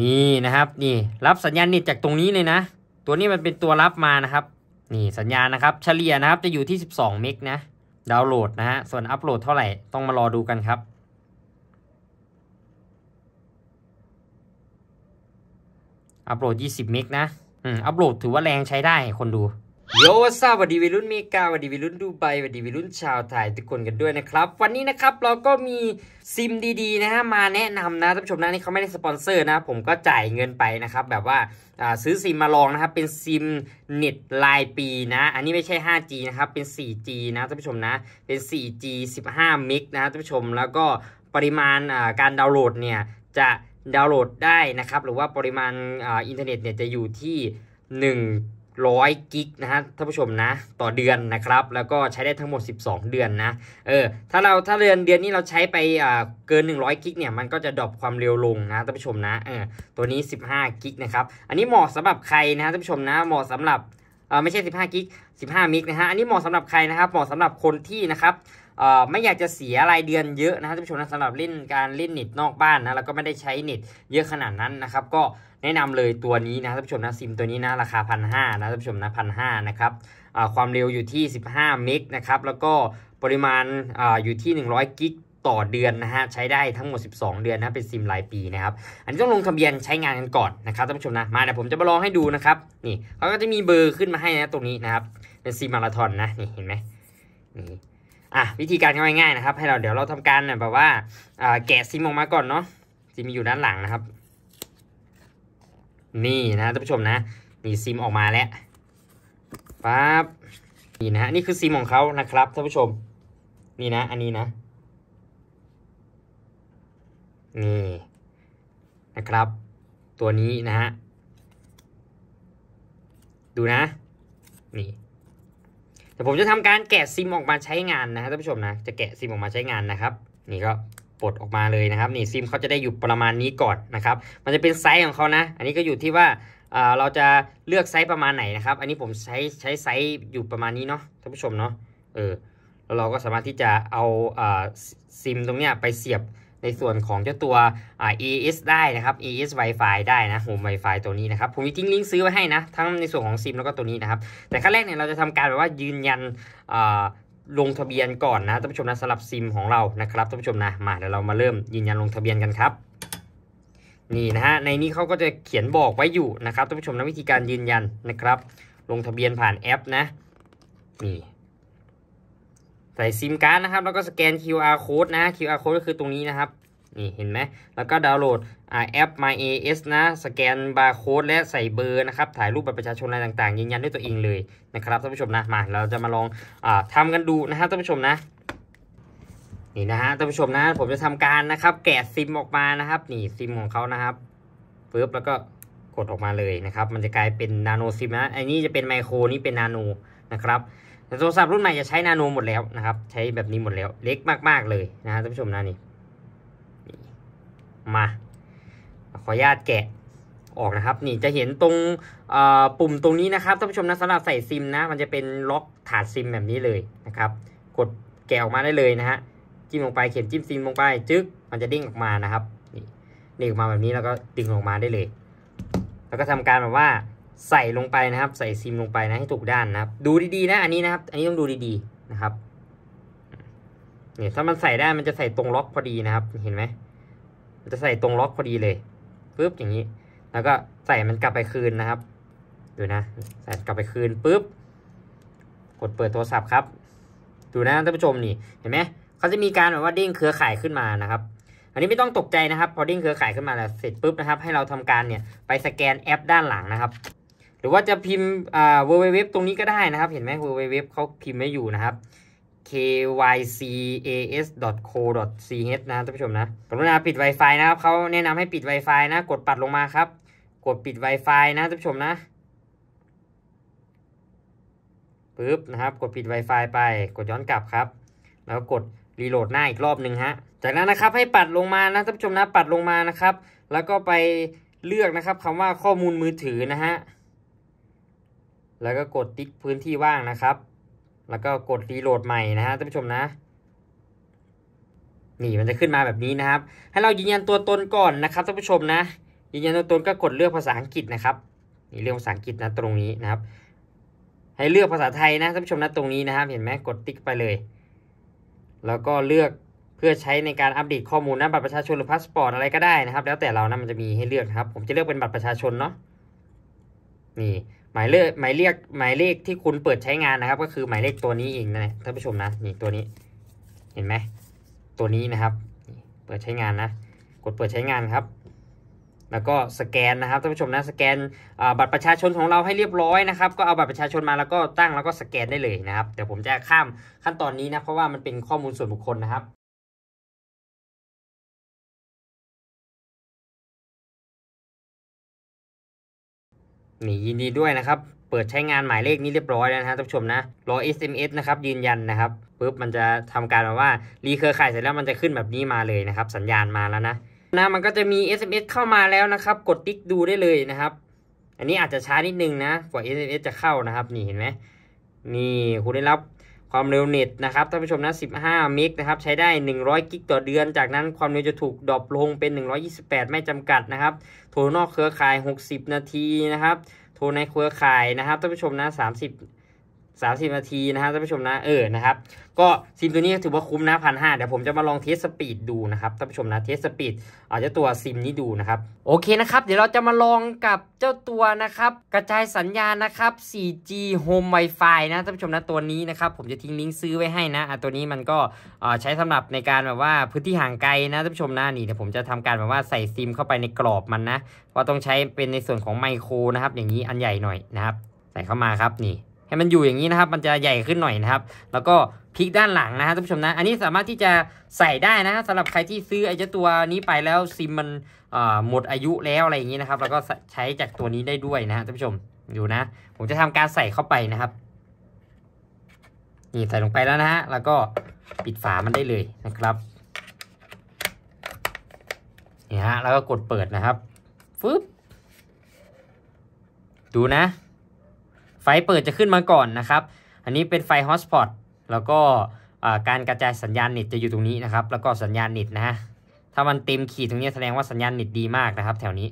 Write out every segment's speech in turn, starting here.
นี่นะครับนี่รับสัญญาณนี่จากตรงนี้เลยนะ ตัวนี้มันเป็นตัวรับมานะครับนี่สัญญาณนะครับ เฉลี่ยนะครับจะอยู่ที่ 12เมกนะดาวน์โหลดนะฮะส่วนอัปโหลดเท่าไหร่ ต้องมารอดูกันครับ อัปโหลด20เมกนะอืมอัปโหลดถือว่าแรงใช้ได้คนดูโยวัสีวัสดีวิรุ่นเมกาวัสดีวิรุ่นดูไบวัสดีวิรุ่นชาวไทยทุกคนกันด้วยนะครับ วันนี้นะครับเราก็มีซิมดีๆนะฮะมาแนะนำนะท่านผู้ชมนะ นี่เขาไม่ได้สปอนเซอร์นะ ผมก็จ่ายเงินไปนะครับ แบบว่าซื้อซิมมาลองนะครับ เป็นซิมเน็ตรายปีนะ อันนี้ไม่ใช่ 5G นะครับ เป็น 4G นะท่านผู้ชมนะ เป็น 4G 15มิกนะท่านผู้ชม แล้วก็ปริมาณการดาวน์โหลดเนี่ยจะดาวน์โหลดได้นะครับหรือว่าปริมาณอินเทอร์เน็ตเนี่ยจะอยู่ที่ 1ร้อยกิกนะฮะท่านผู้ชมนะ ต่อเดือนนะครับแล้วก็ใช้ได้ทั้งหมด 12 เดือนนะเออถ้าเราถ้าเดือนเดือนนี้เราใช้ไปอ่าเกิน100กิกเนี่ยมันก็จะดรอปความเร็วลงนะท่านผู้ชมนะเออตัวนี้15กิกนะครับอันนี้เหมาะสำหรับใครนะท่านผู้ชมนะเหมาะสำหรับเออไม่ใช่15กิก15มิกนะฮะอันนี้เหมาะสำหรับใครนะครับเหมาะสำหรับคนที่นะครับไม่อยากจะเสียรายเดือนเยอะนะท่านผู้ชมนะสำหรับเล่นการเล่นเน็ตนอกบ้านนะแล้วก็ไม่ได้ใช้เน็ตเยอะขนาดนั้นนะครับ ก็แนะนำเลยตัวนี้นะท่านผู้ชมนะซิมตัวนี้นะราคาพันห้านะท่านผู้ชมนะพันห้านะครับความเร็วอยู่ที่ 15 เมกนะครับ แล้วก็ปริมาณออยู่ที่ 100 กิกต่อเดือนนะฮะใช้ได้ทั้งหมด 12 เดือนนะเป็นซิมรายปีนะครับอันนี้ต้องลงทะเบียนใช้งานกันก่อนนะครับท่านผู้ชมนะมาเดี๋ยวผมจะมาลองให้ดูนะครับนี่เขาก็จะมีเบอร์ขึ้นมาให้นะ ตรงนี้นะครับ เป็นซิมมาราธอนนะนี่เห็นไหมนี่อ่ะวิธีการง่ายๆนะครับ ให้เราเดี๋ยวเราทำการแบบว่าแกะซิมออกมาก่อนเนาะซิมอยู่ด้านหลังนะครับนี่นะท่านผู้ชมนะนี่ซิมออกมาแล้วปั๊บนี่นะนี่คือซิมของเขานะครับท่านผู้ชม นี่นะอันนี้นะ นี่นะครับ ตัวนี้นะฮะดูนะนี่แต่ผมจะทำการแกะซิมออกมาใช้งานนะฮะท่านผู้ชมนะ จะแกะซิมออกมาใช้งานนะครับ นี่ก็ดออกมาเลยนะครับนี่ซิมเขาจะได้อยู่ประมาณนี้ก่อนนะครับ มันจะเป็นไซส์ของเขานะ อันนี้ก็อยู่ที่ว่า เราจะเลือกไซส์ประมาณไหนนะครับอันนี้ผมใช้ใช้ไซส์อยู่ประมาณนี้เนาะท่านผู้ชมเนาะเออแล้วเราก็สามารถที่จะเอาซิมตรงเนี้ยไปเสียบในส่วนของเจ้าตัว ES ได้นะครับ ES Wi-Fi ได้นะโฮม Wi-Fi ตัวนี้นะครับผมมีทิ้งลิงก์ซื้อไว้ให้นะทั้งในส่วนของซิมแล้วก็ตัวนี้นะครับ แต่ขั้นแรกเนี่ยเราจะทำการแบบว่ายืนยันลงทะเบียนก่อนนะท่านผู้ชมนะสำหรับซิมของเรานะครับท่านผู้ชมนะมาเดี๋ยวเรามาเริ่มยืนยันลงทะเบียนกันครับ นี่นะฮะในนี้เขาก็จะเขียนบอกไว้อยู่นะครับท่านผู้ชมนะวิธีการยืนยันนะครับ ลงทะเบียนผ่านแอปนะนี่ใส่ซิมการ์ดนะครับแล้วก็สแกน QR code นะ QR code ก็คือตรงนี้นะครับนี่เห็นไหม แล้วก็ดาวน์โหลดแอป My AS นะ สแกน บาร์โค้ดและใส่เบอร์นะครับ ถ่ายรูปบัตรประชาชนอะไรต่างๆยืนยันด้วยตัวเองเลยนะครับท่านผู้ชมนะ มาเราจะมาลองอทำกันดูนะครับท่านผู้ชมนะนี่นะฮะท่านผู้ชมนะผมจะทำการนะครับแกะซิมออกมานะครับ นี่ ซิมของเขานะครับเึิบแล้วก็กดออกมาเลยนะครับ มันจะกลายเป็นนาโนซิมนะอันนี้จะเป็นไมโครนี่เป็นนาโนนะครับโทรศัพท์รุ่นใหม่จะใช้นาโนหมดแล้วนะครับใช้แบบนี้หมดแล้วเล็กมากๆเลยนะฮะท่านผู้ชมนะนี่มา ขออนุญาตแกะออกนะครับ นี่จะเห็นตรงปุ่มตรงนี้นะครับท่านผู้ชมนะสำหรับใส่ซิมนะ มันจะเป็นล็อกถาดซิมแบบนี้เลยนะครับ กดแกะออกมาได้เลยนะฮะจิ้มลงไปเข็มจิ้มซิมลงไปจึ๊กมันจะดิ้งออกมานะครับนี่ดิ้งออกมาแบบนี้แล้วก็ดึงออกมาได้เลยแล้วก็ทำการแบบว่าใส่ลงไปนะครับ ใส่ซิมลงไปนะให้ถูกด้านนะครับ ดูดีๆนะอันนี้นะครับอันนี้ต้องดูดีๆ นะครับเนี่ยถ้ามันใส่ได้มันจะใส่ตรงล็อกพอดีนะครับ เห็นไหมจะใส่ตรงล็อกพอดีเลยปุ๊บอย่างนี้ แล้วก็ใส่มันกลับไปคืนนะครับดูนะใส่กลับไปคืนปุ๊บกดเปิดโทรศัพท์ครับดูนะท่านผู้ชมนี่เห็นไหมเขาจะมีการแบบว่าดิ้งเครือข่ายขึ้นมานะครับ อันนี้ไม่ต้องตกใจนะครับพอดิ้งเครือข่ายขึ้นมาแล้วเสร็จปุ๊บนะครับให้เราทำการเนี่ยไปสแกนแอป ด้านหลังนะครับหรือว่าจะพิมพ์อ่าว็บตรงนี้ก็ได้นะครับเห็นไหมเว็บเขาพิมพ์ไม่อยู่นะครับ kycas.co.ch นะท่านผู้ชมนะกรุณาปิด Wi-Fi นะครับเขาแนะนำให้ปิด Wi-Fi นะ กดปัดลงมาครับ กดปิด Wi-Fi นะท่านผู้ชมนะปึ๊บนะครับ กดปิด Wi-Fi ไปกดย้อนกลับครับแล้วกดรีโหลดหน้าอีกรอบหนึ่งฮะจากนั้นนะครับให้ปัดลงมานะท่านผู้ชมนะ ปัดลงมานะครับ แล้วก็ไปเลือกนะครับคำว่าข้อมูลมือถือนะฮะแล้วก็กดติ๊กพื้นที่ว่างนะครับแล้วก็กดรีโหลดใหม่นะฮะท่านผู้ชมนะ นี่มันจะขึ้นมาแบบนี้นะครับให้เรายืนยันตัวตนก่อนนะครับท่านผู้ชมนะ ยืนยันตัวตนก็กดเลือกภาษาอังกฤษนะครับนี่เลือกภาษาอังกฤษนะตรงนี้นะครับ ให้เลือกภาษาไทยนะท่านผู้ชมนะตรงนี้นะครับ เห็นไหมกดติ๊กไปเลย แล้วก็เลือกเพื่อใช้ในการอัปเดตข้อมูลน้บัตรประชาชนหรือพาสปอร์ตอะไรก็ได้นะครับ แล้วแต่เรานะมันจะมีให้เลือกครับ ผมจะเลือกเป็นบัตรประชาชนเนาะนี่หมายเลขหมายเรียกหมายเลขที่คุณเปิดใช้งานนะครับ ก็คือหมายเลขตัวนี้เองนะท่านผู้ชมนะนี่ตัวนี้ เห็นไหมตัวนี้นะครับ เปิดใช้งานนะ กดเปิดใช้งานครับ แล้วก็สแกนนะครับท่านผู้ชมนะสแกนบัตรประชาชนของเราให้เรียบร้อยนะครับ ก็เอาบัตรประชาชนมาแล้วก็ตั้งแล้วก็สแกนได้เลยนะครับเดี๋ยวผมจะข้ามขั้นตอนนี้นะเพราะว่ามันเป็นข้อมูลส่วนบุคคลนะครับนี่ยินดีด้วยนะครับ เปิดใช้งานหมายเลขนี้เรียบร้อยแล้วนะท่านผู้ชมนะ รอ SMS นะครับยืนยันนะครับปุ๊บมันจะทำการมาว่ารีเคอร์ข่ายเสร็จแล้วมันจะขึ้นแบบนี้มาเลยนะครับสัญญาณมาแล้วนะนะมันก็จะมี SMS เข้ามาแล้วนะครับ กดติ๊กดูได้เลยนะครับ อันนี้อาจจะช้านิดนึงนะกว่า SMS จะเข้านะครับ นี่เห็นไหมนี่คุณได้รับความเร็วเน็ตนะครับท่านผู้ชมนะ 15เมกนะครับใช้ได้ 100 กิกต่อเดือน จากนั้นความเร็วจะถูกดรอปลงเป็น 128 ไม่จำกัดนะครับ โทรนอกเครือข่าย 60 นาทีนะครับ โทรในเครือข่ายนะครับท่านผู้ชมนะ 30สสามิบนาทีนะครับท่านผู้ชมนะเออนะครับก็ซิมตัวนี้ถือว่าคุ้มนะพันห้าเดี๋ยวผมจะมาลองเทสสปีดดูนะครับท่านผู้ชมนะเทสสปีดเอาเจ้าตัวซิมนี้ดูนะครับโอเคนะครับ เดี๋ยวเราจะมาลองกับเจ้าตัวนะครับกระจายสัญญาณนะครับ 4G Home Wi-Fi นะท่านผู้ชมนะตัวนี้นะครับ ผมจะทิ้งลิงก์ซื้อไว้ให้นะะตัวนี้มันก็ใช้สำหรับในการแบบว่าพื้นที่ห่างไกลนะท่านผู้ชมนะนี่เดี๋ยวผมจะทำการแบบว่าใส่ซิมเข้าไปในกรอบมันนะว่าต้องใช้เป็นในส่วนของไมโครนะครับอย่างนี้อันใหญ่หน่อยนะครับใส่เข้ามาครับนี่ให้มันอยู่อย่างนี้นะครับ มันจะใหญ่ขึ้นหน่อยนะครับ แล้วก็พลิกด้านหลังนะฮะท่านผู้ชมนะ อันนี้สามารถที่จะใส่ได้นะสำหรับใครที่ซื้อไอ้เจ้าตัวนี้ไปแล้วซิมมันหมดอายุแล้วอะไรอย่างนี้นะครับ แล้วก็ใช้จากตัวนี้ได้ด้วยนะฮะท่านผู้ชมอยู่นะ ผมจะทำการใส่เข้าไปนะครับ นี่ใส่ลงไปแล้วนะฮะ แล้วก็ปิดฝามันได้เลยนะครับ นี่ฮะ แล้วก็กดเปิดนะครับฟึบดูนะไฟเปิดจะขึ้นมาก่อนนะครับ อันนี้เป็นไฟฮอสปอตแล้วก็การกระจายสัญญาณเน็ตจะอยู่ตรงนี้นะครับ แล้วก็สัญญาณเน็ตนะฮะ ถ้ามันเต็มขีดตรงนี้แสดงว่าสัญญาณเน็ตดีมากนะครับแถวนี้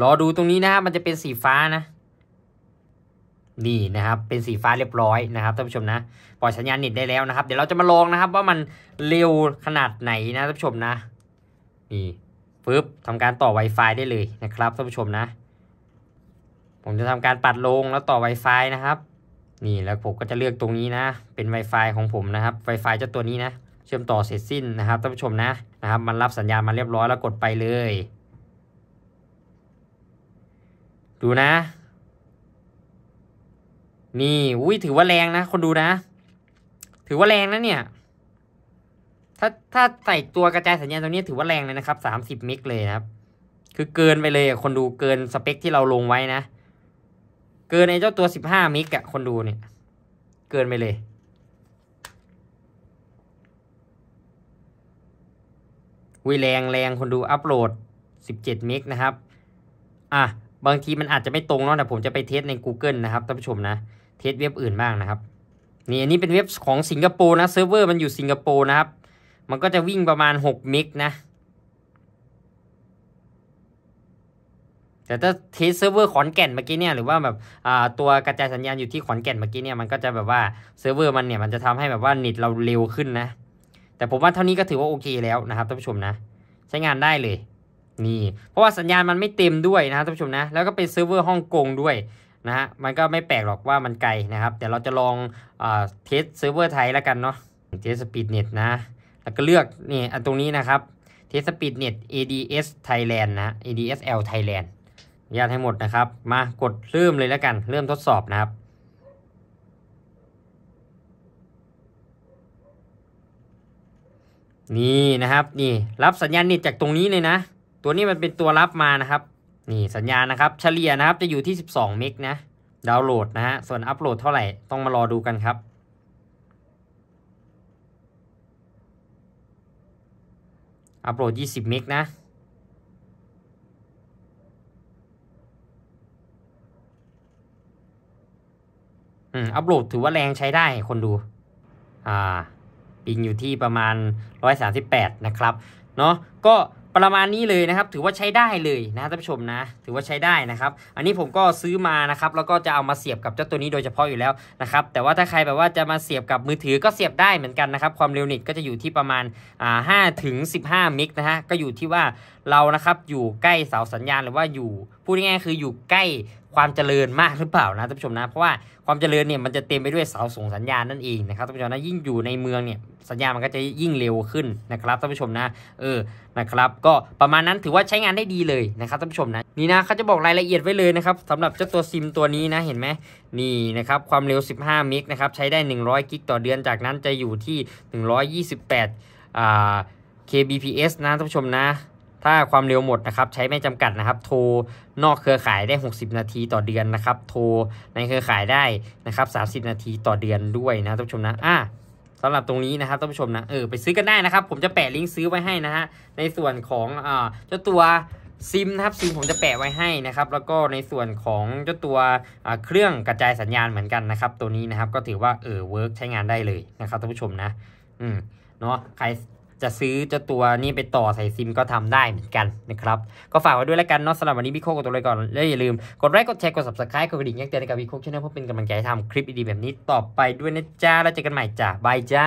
รอดูตรงนี้นะมันจะเป็นสีฟ้านะ นี่นะครับ เป็นสีฟ้าเรียบร้อยนะครับท่านผู้ชมนะ ปล่อยสัญญาณเน็ตได้แล้วนะครับ เดี๋ยวเราจะมาลองนะครับว่ามันเร็วขนาดไหนนะท่านผู้ชมนะ นี่ปึ๊บทำการต่อ Wi-Fi ได้เลยนะครับท่านผู้ชมนะผมจะทำการปัดลงแล้วต่อ Wi-Fi นะครับ นี่แล้วผมก็จะเลือกตรงนี้นะ เป็น Wi-Fi ของผมนะครับ Wi-Fi เจ้าตัวนี้นะ เชื่อมต่อเสร็จสิ้นนะครับ ท่านผู้ชมนะ นะครับ มันรับสัญญาณมาเรียบร้อยแล้วกดไปเลย ดูนะ นี่ อุ้ยถือว่าแรงนะ คนดูนะ ถือว่าแรงนะเนี่ย ถ้า ถ้าใส่ตัวกระจายสัญญาณตัวนี้ถือว่าแรงเลยนะครับ สามสิบมิกเลยนะครับ คือเกินไปเลยคนดูเกินสเปคที่เราลงไว้นะเกินไอ้เจ้าตัวสิบห้ามิกอะคนดูเนี่ย เกินไปเลย วิแรงแรงคนดูอัปโหลดสิบเจ็ดมิกนะครับ อ่ะ บางทีมันอาจจะไม่ตรงเนาะแต่ผมจะไปเทสใน Google นะครับท่านผู้ชมนะ เทสเว็บอื่นบ้างนะครับ นี่อันนี้เป็นเว็บของสิงคโปร์นะ เซิร์ฟเวอร์มันอยู่สิงคโปร์นะครับ มันก็จะวิ่งประมาณ 6 มิกนะแต่ถ้าเทสเซิร์ฟเวอร์ขอนแก่นเมื่อกี้เนี่ยหรือว่าแบบตัวกระจายสัญญาณอยู่ที่ขอนแก่นเมื่อกี้เนี่ยมันก็จะแบบว่าเซิร์ฟเวอร์มันเนี่ยมันจะทำให้แบบว่าเน็ตเราเร็วขึ้นนะแต่ผมว่าเท่านี้ก็ถือว่าโอเคแล้วนะครับท่านผู้ชมนะ ใช้งานได้เลยนี่เพราะว่าสัญญาณมันไม่เต็มด้วยนะครับท่านผู้ชมนะ แล้วก็เป็นเซิร์ฟเวอร์ฮ่องกงด้วยนะฮะมันก็ไม่แปลกหรอกว่ามันไกลนะครับ แต่เราจะลองเทสเซิร์ฟเวอร์ไทยแล้วกันเนาะเทสสปีดเน็ตนะแล้วก็เลือกนี่อันตรงนี้นะครับเทสสปีดเน็ต ADS Thailand นะ ADSL Thailand อนุญาตให้หมดนะครับ มากดเริ่มเลยแล้วกันเริ่มทดสอบนะครับ นี่นะครับ นี่รับสัญญาณนี่จากตรงนี้เลยนะ ตัวนี้มันเป็นตัวรับมานะครับ นี่สัญญาณนะครับเฉลี่ยนะครับจะอยู่ที่12 เมกนะ ดาวน์โหลดนะฮะ ส่วนอัปโหลดเท่าไหร่ต้องมารอดูกันครับ อัปโหลด20 เมกนะอัพโหลดถือว่าแรงใช้ได้คนดูอ่าปิงอยู่ที่ประมาณ138นะครับเนาะก็ประมาณนี้เลยนะครับ ถือว่าใช้ได้เลยนะท่านผู้ชมนะ ถือว่าใช้ได้นะครับ อันนี้ผมก็ซื้อมานะครับ แล้วก็จะเอามาเสียบกับเจ้าตัวนี้โดยเฉพาะอยู่แล้วนะครับ แต่ว่าถ้าใครแบบว่าจะมาเสียบกับมือถือก็เสียบได้เหมือนกันนะครับ ความเร็วนิตก็จะอยู่ที่ประมาณอ่า5ถึง15 มิกนะฮะก็อยู่ที่ว่าเรานะครับอยู่ใกล้เสาสัญญาณหรือว่าอยู่พูดง่ายๆคืออยู่ใกล้ความเจริญมากหรือเปล่านะท่านผู้ชมนะเพราะว่าความเจริญเนี่ยมันจะเต็มไปด้วยเสาส่งสัญญาณนั่นเองนะครับท่านผู้ชมนะยิ่งอยู่ในเมืองเนี่ยสัญญาณมันก็จะยิ่งเร็วขึ้นนะครับท่านผู้ชมนะเออนะครับ ก็ประมาณนั้นถือว่าใช้งานได้ดีเลยนะครับท่านผู้ชมนะนี่นะเขาจะบอกรายละเอียดไว้เลยนะครับสำหรับเจ้าตัวซิมตัวนี้นะเห็นไหมนี่นะครับความเร็ว15มิกนะครับใช้ได้100กิกต่อเดือน จากนั้นจะอยู่ที่ 128่ kbps นะท่านผู้ชมนะถ้าความเร็วหมดนะครับใช้ไม่จำกัดนะครับ โทรนอกเครือข่ายได้ 60 นาทีต่อเดือนนะครับโทรในเครือข่ายได้นะครับ 30 นาทีต่อเดือนด้วยนะท่านผู้ชมนะอ่ะสำหรับตรงนี้นะครับท่านผู้ชมนะเออไปซื้อกันได้นะครับ ผมจะแปะลิงก์ซื้อไว้ให้นะฮะในส่วนของอ่าเจ้าตัวซิมนะครับซิมผมจะแปะไว้ให้นะครับ แล้วก็ในส่วนของเจ้าตัวเครื่องกระจายสัญญาณเหมือนกันนะครับตัวนี้นะครับก็ถือว่าเออเวิร์กใช้งานได้เลยนะครับท่านผู้ชมนะ อืมเนาะใครจะซื้อเจ้าตัวนี้ไปต่อใส่ซิมก็ทำได้เหมือนกันนะครับ ก็ฝากไว้ด้วยแล้วกันเนาะสำหรับวันนี้พี่โคกดตัวเลยก่อน แล้วอย่าลืมกดไลค์กดแชร์กด subscribe กดกระดิ่งแจ้งเตือนกับพี่โคกช่องน้เพื่อเป็นกำลังใจทำคลิปดีๆแบบนี้ต่อไปด้วยนะจ้าแล้วเจอกันใหม่จ้าบายจ้า